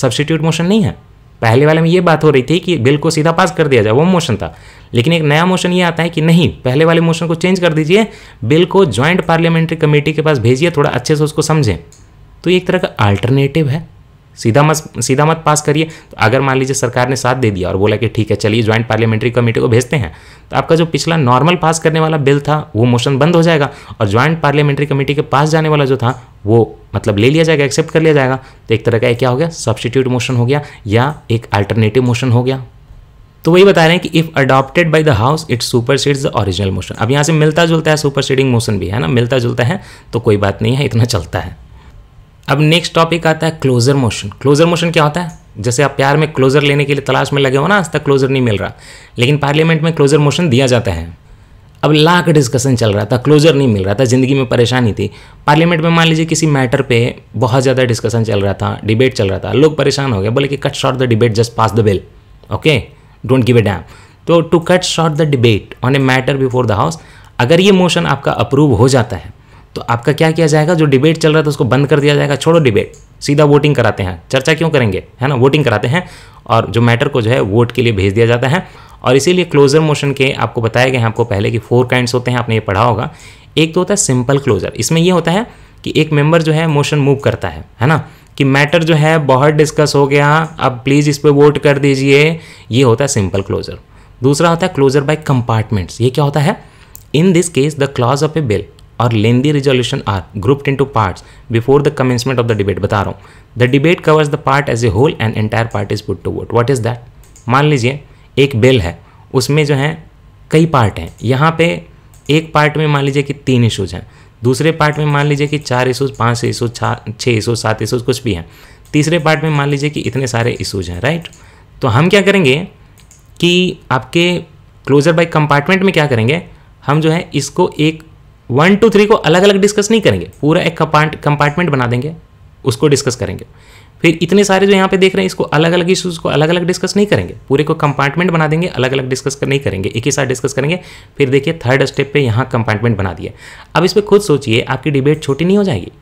[SPEAKER 1] सब्सिट्यूट मोशन नहीं है पहले वाले में ये बात हो रही थी कि बिल को सीधा पास कर दिया जाए वो मोशन था लेकिन एक नया मोशन ये आता है कि नहीं पहले वाले मोशन को चेंज कर दीजिए बिल को ज्वाइंट पार्लियामेंट्री कमेटी के पास भेजिए थोड़ा अच्छे से उसको समझें तो ये एक तरह का अल्टरनेटिव है सीधा मत सीधा मत पास करिए तो अगर मान लीजिए सरकार ने साथ दे दिया और बोला कि ठीक है चलिए ज्वाइंट पार्लियामेंट्री कमेटी को भेजते हैं तो आपका जो पिछला नॉर्मल पास करने वाला बिल था वो मोशन बंद हो जाएगा और ज्वाइंट पार्लियामेंट्री कमेटी के पास जाने वाला जो था वो मतलब ले लिया जाएगा एक्सेप्ट कर लिया जाएगा तो एक तरह का क्या हो गया सब्सटीट्यूट मोशन हो गया या एक अल्टरनेटिव मोशन हो गया तो वही बता रहे हैं कि if adopted by the house it supersedes the original motion अब यहाँ से मिलता जुलता है सुपर सीडिंग मोशन भी है ना मिलता जुलता है तो कोई बात नहीं है इतना चलता है अब नेक्स्ट टॉपिक आता है क्लोजर मोशन क्लोजर मोशन क्या होता है जैसे आप प्यार में क्लोजर लेने के लिए तलाश में लगे हो ना आज तक क्लोजर नहीं मिल रहा लेकिन पार्लियामेंट में क्लोजर मोशन दिया जाता है अब लाख डिस्कशन चल रहा था क्लोजर नहीं मिल रहा था ज़िंदगी में परेशानी थी पार्लियामेंट में मान लीजिए किसी मैटर पे बहुत ज़्यादा डिस्कशन चल रहा था डिबेट चल रहा था लोग परेशान हो गए बोले कि cut short the debate just pass the bill okay don't give a damn तो to cut short the debate on a matter before the house अगर ये मोशन आपका अप्रूव हो जाता है तो आपका क्या किया जाएगा जो डिबेट चल रहा था उसको बंद कर दिया जाएगा छोड़ो डिबेट सीधा वोटिंग कराते हैं चर्चा क्यों करेंगे है ना वोटिंग कराते हैं और जो मैटर को जो है वोट के लिए भेज दिया जाता है और इसीलिए क्लोजर मोशन के आपको बताया गया है आपको पहले कि फोर काइंड्स होते हैं आपने ये पढ़ा होगा एक तो होता है सिंपल क्लोजर इसमें ये होता है कि एक मेंबर जो है मोशन मूव करता है है ना कि मैटर जो है बहुत डिस्कस हो गया अब प्लीज़ इस पर वोट कर दीजिए ये होता है सिंपल क्लोजर दूसरा होता है क्लोजर बाय कंपार्टमेंट्स ये क्या होता है in this case the clause of a bill or lengthy resolution are grouped into parts before the commencement of the debate बता रहा हूँ the debate covers the part as a whole and entire part is put to vote what is that मान लीजिए एक bill है उसमें जो है कई पार्ट हैं यहाँ पे एक पार्ट में मान लीजिए कि तीन इशूज़ हैं दूसरे पार्ट में मान लीजिए कि चार इशूज़ पाँच इशूज़ छः इशूज़ सात इशूज़ कुछ भी हैं तीसरे पार्ट में मान लीजिए कि इतने सारे इशूज़ हैं राइट तो हम क्या करेंगे कि आपके क्लोजर बाई कंपार्टमेंट में क्या करेंगे हम जो है इसको एक वन टू थ्री को अलग अलग डिस्कस नहीं करेंगे पूरा एक कंपार्टमेंट बना देंगे उसको डिस्कस करेंगे फिर इतने सारे जो यहाँ पे देख रहे हैं इसको अलग अलग इशूज़ को अलग अलग डिस्कस नहीं करेंगे पूरे को कंपार्टमेंट बना देंगे अलग अलग डिस्कस कर नहीं करेंगे एक ही साथ डिस्कस करेंगे फिर देखिए थर्ड स्टेप पे यहाँ कंपार्टमेंट बना दिया अब इस पर खुद सोचिए आपकी डिबेट छोटी नहीं हो जाएगी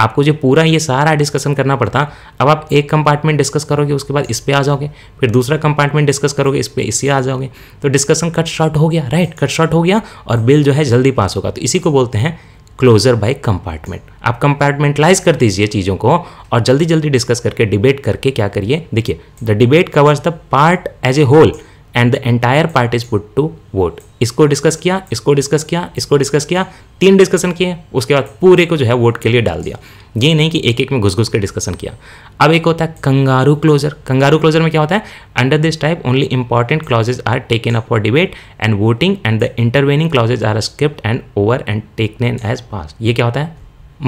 [SPEAKER 1] आपको जो पूरा ये सारा डिस्कशन करना पड़ता अब आप एक कंपार्टमेंट डिस्कस करोगे उसके बाद इस पर आ जाओगे फिर दूसरा कंपार्टमेंट डिस्कस करोगे इस पर इससे आ जाओगे तो डिस्कशन कट शॉर्ट हो गया राइट कट शॉर्ट हो गया और बिल जो है जल्दी पास होगा तो इसी को बोलते हैं क्लोजर बाय कंपार्टमेंट आप कंपार्टमेंटलाइज कर दीजिए चीज़ों को और जल्दी जल्दी डिस्कस करके डिबेट करके क्या करिए देखिए the debate covers the part as a whole and the entire part is put to vote इसको डिस्कस किया इसको डिस्कस किया इसको डिस्कस किया तीन डिस्कशन किए उसके बाद पूरे को जो है वोट के लिए डाल दिया ये नहीं कि एक एक में घुस घुस के डिस्कशन किया अब एक होता है कंगारू क्लोजर कंगारू क्लोजर में क्या होता है under this type only important clauses are taken up for debate and voting and the intervening clauses are skipped and over and taken as passed ये क्या होता है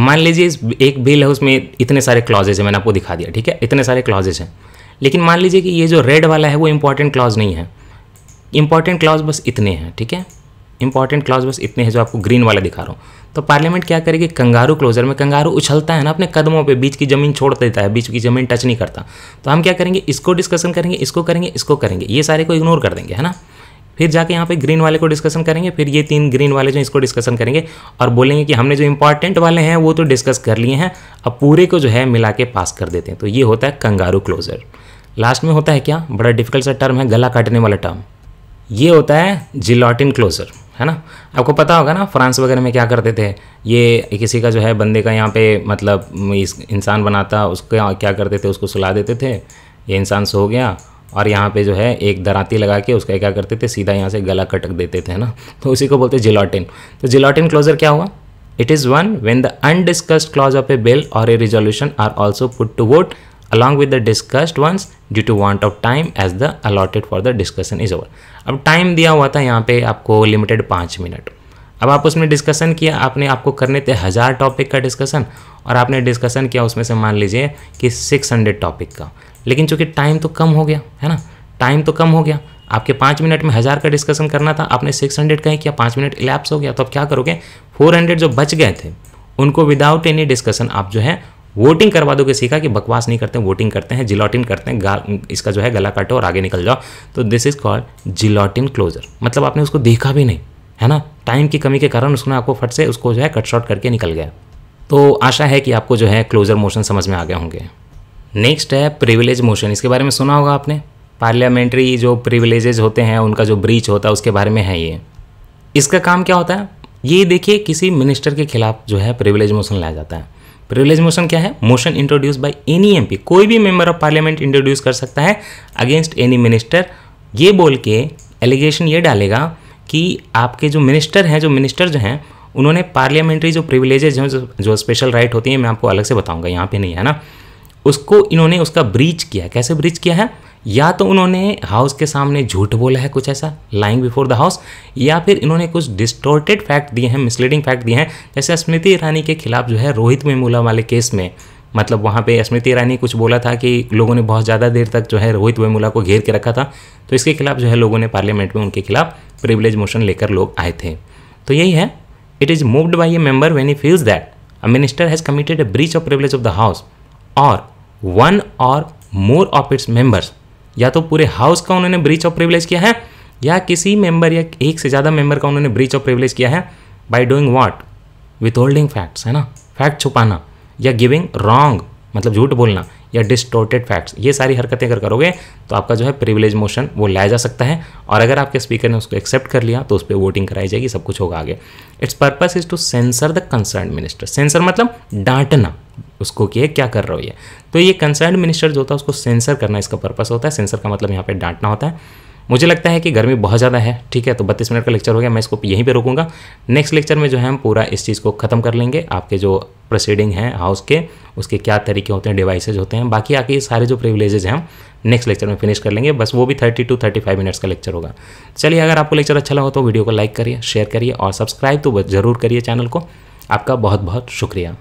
[SPEAKER 1] मान लीजिए एक बिल है उसमें इतने सारे क्लॉजेज है मैंने आपको दिखा दिया ठीक है इतने सारे क्लॉजेज हैं लेकिन मान लीजिए कि ये जो रेड वाला है वो इंपॉर्टेंट क्लॉज नहीं है इंपॉर्टेंट क्लॉज बस इतने हैं ठीक है इंपॉर्टेंट क्लॉज बस इतने हैं जो आपको ग्रीन वाला दिखा रहा हूँ तो पार्लियामेंट क्या करेगी कंगारू क्लोजर में कंगारू उछलता है ना अपने कदमों पे बीच की ज़मीन छोड़ देता है बीच की ज़मीन टच नहीं करता तो हम क्या करेंगे इसको डिस्कशन करेंगे इसको करेंगे इसको करेंगे ये सारे को इग्नोर कर देंगे है ना फिर जाके यहाँ पे ग्रीन वाले को डिस्कशन करेंगे फिर ये तीन ग्रीन वाले जो इसको डिस्कशन करेंगे और बोलेंगे कि हमने जो इंपॉर्टेंट वाले हैं वो तो डिस्कस कर लिए हैं अब पूरे को जो है मिला के पास कर देते हैं तो ये होता है कंगारू क्लोजर लास्ट में होता है क्या बड़ा डिफिकल्ट सा टर्म है गला काटने वाला टर्म ये होता है जिलाटिन क्लोजर है ना आपको पता होगा ना फ्रांस वगैरह में क्या करते थे ये किसी का जो है बंदे का यहाँ पे मतलब इस इंसान बनाता उसको क्या करते थे उसको सुला देते थे ये इंसान सो गया और यहाँ पे जो है एक दराती लगा के उसका क्या करते थे सीधा यहाँ से गला कटक देते थे ना तो उसी को बोलते जिलाटिन तो जिलाटिन क्लोजर क्या हुआ it is one when the undiscussed clause of a bill or a resolution are also put to vote along with the discussed ones due to want of time as the allotted for the discussion is over अब time दिया हुआ था यहाँ पे आपको limited पाँच minute अब आप उसमें डिस्कशन किया आपने आपको करने थे हज़ार टॉपिक का डिस्कशन और आपने डिस्कशन किया उसमें से मान लीजिए कि सिक्स हंड्रेड टॉपिक का लेकिन चूंकि टाइम तो कम हो गया है ना टाइम तो कम हो गया आपके पाँच मिनट में हज़ार का डिस्कशन करना था आपने सिक्स हंड्रेड का ही किया पाँच मिनट इलेप्स हो गया तो आप क्या करोगे फोर हंड्रेड जो बच गए थे उनको विदाउट एनी डिस्कशन आप जो है वोटिंग करवा दोगे सीखा कि बकवास नहीं करते वोटिंग करते हैं जिलाटिन करते हैं इसका जो है गला काटो और आगे निकल जाओ तो this is called guillotine closure मतलब आपने उसको देखा भी नहीं है ना टाइम की कमी के कारण उसने आपको फट से उसको जो है कट शॉर्ट करके निकल गया तो आशा है कि आपको जो है क्लोजर मोशन समझ में आ गए होंगे नेक्स्ट है प्रिविलेज मोशन इसके बारे में सुना होगा आपने पार्लियामेंट्री जो प्रिविलेजेज होते हैं उनका जो ब्रीच होता है उसके बारे में है ये इसका काम क्या होता है ये देखिए किसी मिनिस्टर के खिलाफ जो है प्रिविलेज मोशन लाया जाता है प्रिविलेज मोशन क्या है motion introduce by any MP कोई भी मेंबर ऑफ पार्लियामेंट इंट्रोड्यूस कर सकता है अगेंस्ट एनी मिनिस्टर ये बोल के एलिगेशन ये डालेगा कि आपके जो मिनिस्टर हैं जो मिनिस्टर जो हैं उन्होंने पार्लियामेंट्री जो प्रिविलेजेज हैं जो, जो स्पेशल राइट होती हैं मैं आपको अलग से बताऊंगा यहाँ पे नहीं है ना उसको इन्होंने उसका ब्रीच किया कैसे ब्रीच किया है या तो उन्होंने हाउस के सामने झूठ बोला है कुछ ऐसा लाइंग बिफोर द हाउस या फिर इन्होंने कुछ डिस्टोर्टेड फैक्ट दिए हैं मिसलीडिंग फैक्ट दिए हैं जैसे स्मृति ईरानी के खिलाफ जो है रोहित मेमूला वाले केस में मतलब वहाँ पे स्मृति ईरानी कुछ बोला था कि लोगों ने बहुत ज़्यादा देर तक जो है रोहित वेमूला को घेर के रखा था तो इसके खिलाफ जो है लोगों ने पार्लियामेंट में उनके खिलाफ प्रिविलेज मोशन लेकर लोग आए थे तो यही है it is moved by a member when he feels that a minister has committed a breach of privilege of the house or one or more of its members या तो पूरे हाउस का उन्होंने ब्रीच ऑफ प्रिविलेज किया है या किसी member या एक से ज़्यादा मेंबर का उन्होंने ब्रीच ऑफ प्रिविलेज किया है by doing what withholding facts है ना फैक्ट छुपाना या गिविंग रॉन्ग मतलब झूठ बोलना या डिस्टोर्टेड फैक्ट्स ये सारी हरकतें अगर करोगे तो आपका जो है प्रिविलेज मोशन वो लाया जा सकता है और अगर आपके स्पीकर ने उसको एक्सेप्ट कर लिया तो उस पर वोटिंग कराई जाएगी सब कुछ होगा आगे its purpose is to censure the concern minister censure मतलब डांटना उसको कि क्या कर रहा हो ये तो ये कंसर्न मिनिस्टर जो होता है उसको सेंसर करना इसका पर्पस होता है सेंसर का मतलब यहाँ पर डांटना होता है मुझे लगता है कि गर्मी बहुत ज़्यादा है ठीक है तो बत्तीस मिनट का लेक्चर हो गया मैं इसको यहीं पर रोकूंगा नेक्स्ट लेक्चर में जो है हम पूरा इस चीज़ को ख़त्म कर लेंगे आपके जो प्रोसीडिंग हैं हाउस के उसके क्या तरीके होते हैं डिवाइसेज होते हैं बाकी आके सारे जो प्रिविलेजेज हैं हम नेक्स्ट लेक्चर में फिनिश कर लेंगे बस वो भी thirty to thirty five minutes का लेक्चर होगा चलिए अगर आपको लेक्चर अच्छा लगा तो वीडियो को लाइक करिए शेयर करिए और सब्सक्राइब तो ज़रूर करिए चैनल को आपका बहुत बहुत शुक्रिया